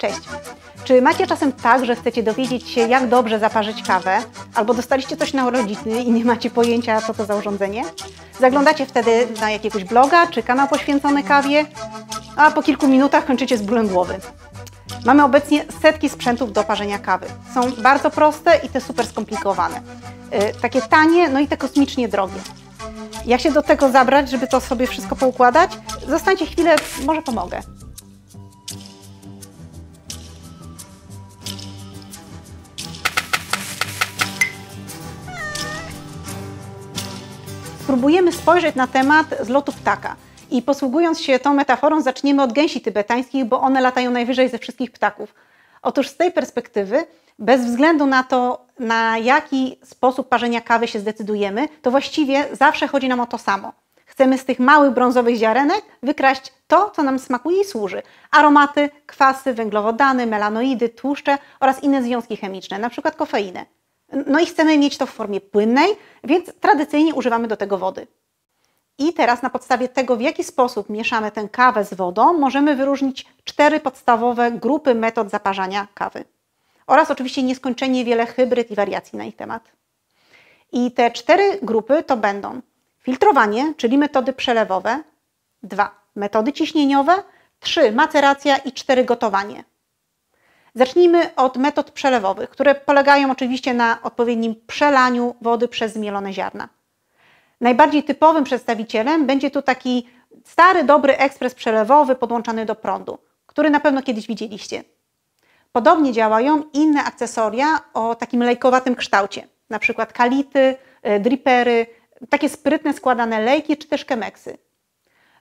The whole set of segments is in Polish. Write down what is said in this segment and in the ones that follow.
Cześć! Czy macie czasem tak, że chcecie dowiedzieć się, jak dobrze zaparzyć kawę, albo dostaliście coś na urodziny i nie macie pojęcia, co to za urządzenie? Zaglądacie wtedy na jakiegoś bloga czy kanał poświęcony kawie, a po kilku minutach kończycie z bólem głowy. Mamy obecnie setki sprzętów do parzenia kawy. Są bardzo proste i te super skomplikowane. Yy, takie tanie, no i te kosmicznie drogie. Jak się do tego zabrać, żeby to sobie wszystko poukładać? Zostańcie chwilę, może pomogę. spróbujemy spojrzeć na temat z lotu ptaka. I posługując się tą metaforą, zaczniemy od gęsi tybetańskich, bo one latają najwyżej ze wszystkich ptaków. Otóż z tej perspektywy, bez względu na to, na jaki sposób parzenia kawy się zdecydujemy, to właściwie zawsze chodzi nam o to samo. Chcemy z tych małych brązowych ziarenek wykraść to, co nam smakuje i służy. Aromaty, kwasy, węglowodany, melanoidy, tłuszcze oraz inne związki chemiczne, np. kofeinę. No i chcemy mieć to w formie płynnej, więc tradycyjnie używamy do tego wody. I teraz na podstawie tego, w jaki sposób mieszamy tę kawę z wodą, możemy wyróżnić cztery podstawowe grupy metod zaparzania kawy. Oraz oczywiście nieskończenie wiele hybryd i wariacji na ich temat. I te cztery grupy to będą filtrowanie, czyli metody przelewowe, dwa metody ciśnieniowe, trzy maceracja i cztery gotowanie. Zacznijmy od metod przelewowych, które polegają oczywiście na odpowiednim przelaniu wody przez zmielone ziarna. Najbardziej typowym przedstawicielem będzie tu taki stary, dobry ekspres przelewowy podłączany do prądu, który na pewno kiedyś widzieliście. Podobnie działają inne akcesoria o takim lejkowatym kształcie, np. kality, e, dripery, takie sprytne składane lejki czy też kemeksy.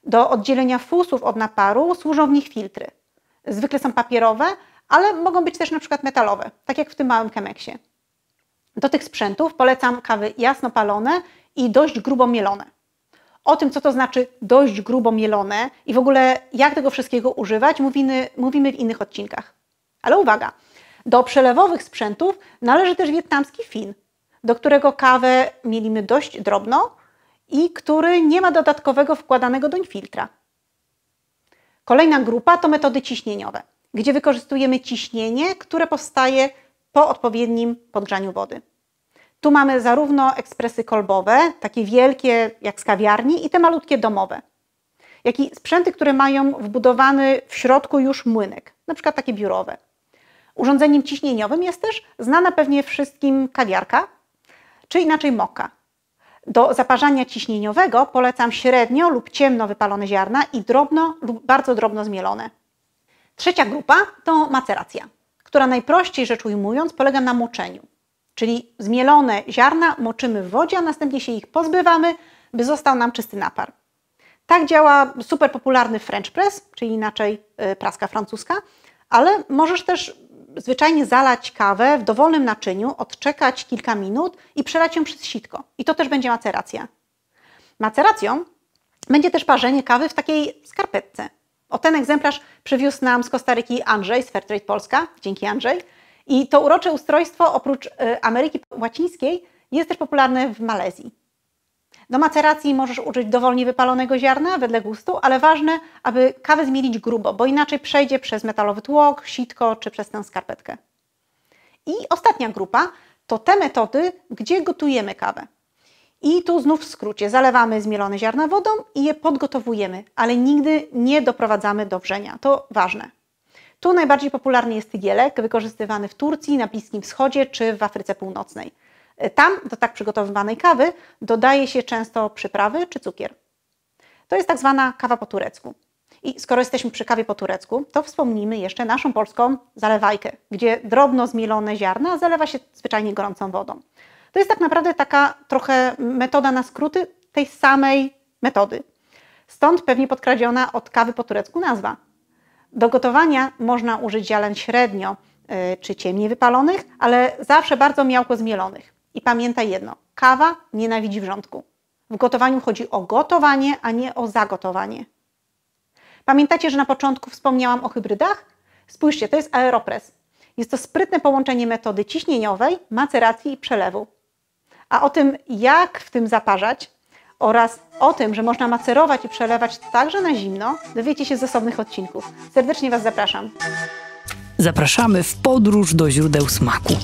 Do oddzielenia fusów od naparu służą w nich filtry. Zwykle są papierowe, ale mogą być też na przykład metalowe, tak jak w tym małym kemeksie. Do tych sprzętów polecam kawy jasno palone i dość grubo mielone. O tym, co to znaczy dość grubo mielone i w ogóle jak tego wszystkiego używać, mówimy, mówimy w innych odcinkach. Ale uwaga, do przelewowych sprzętów należy też wietnamski fin, do którego kawę mielimy dość drobno i który nie ma dodatkowego wkładanego doń filtra. Kolejna grupa to metody ciśnieniowe gdzie wykorzystujemy ciśnienie, które powstaje po odpowiednim podgrzaniu wody. Tu mamy zarówno ekspresy kolbowe, takie wielkie jak z kawiarni i te malutkie domowe, jak i sprzęty, które mają wbudowany w środku już młynek, na przykład takie biurowe. Urządzeniem ciśnieniowym jest też znana pewnie wszystkim kawiarka, czy inaczej moka. Do zaparzania ciśnieniowego polecam średnio lub ciemno wypalone ziarna i drobno lub bardzo drobno zmielone. Trzecia grupa to maceracja, która najprościej rzecz ujmując polega na moczeniu. Czyli zmielone ziarna moczymy w wodzie, a następnie się ich pozbywamy, by został nam czysty napar. Tak działa super popularny French press, czyli inaczej e, praska francuska, ale możesz też zwyczajnie zalać kawę w dowolnym naczyniu, odczekać kilka minut i przelać ją przez sitko. I to też będzie maceracja. Maceracją będzie też parzenie kawy w takiej skarpetce, o ten egzemplarz przywiózł nam z Kostaryki Andrzej z Fairtrade Polska. Dzięki Andrzej. I to urocze ustrojstwo oprócz y, Ameryki Łacińskiej jest też popularne w Malezji. Do maceracji możesz użyć dowolnie wypalonego ziarna wedle gustu, ale ważne, aby kawę zmielić grubo, bo inaczej przejdzie przez metalowy tłok, sitko czy przez tę skarpetkę. I ostatnia grupa to te metody, gdzie gotujemy kawę. I tu znów w skrócie zalewamy zmielone ziarna wodą i je podgotowujemy, ale nigdy nie doprowadzamy do wrzenia. To ważne. Tu najbardziej popularny jest tygielek, wykorzystywany w Turcji, na Bliskim Wschodzie czy w Afryce Północnej. Tam do tak przygotowywanej kawy dodaje się często przyprawy czy cukier. To jest tak zwana kawa po turecku. I skoro jesteśmy przy kawie po turecku, to wspomnijmy jeszcze naszą polską zalewajkę, gdzie drobno zmielone ziarna zalewa się zwyczajnie gorącą wodą. To jest tak naprawdę taka trochę metoda na skróty tej samej metody. Stąd pewnie podkradziona od kawy po turecku nazwa. Do gotowania można użyć ziaren średnio y, czy ciemniej wypalonych, ale zawsze bardzo miałko zmielonych. I pamiętaj jedno, kawa nienawidzi wrzątku. W gotowaniu chodzi o gotowanie, a nie o zagotowanie. Pamiętacie, że na początku wspomniałam o hybrydach? Spójrzcie, to jest aeropress. Jest to sprytne połączenie metody ciśnieniowej, maceracji i przelewu. A o tym, jak w tym zaparzać oraz o tym, że można macerować i przelewać także na zimno, dowiecie się z osobnych odcinków. Serdecznie Was zapraszam. Zapraszamy w podróż do źródeł smaku.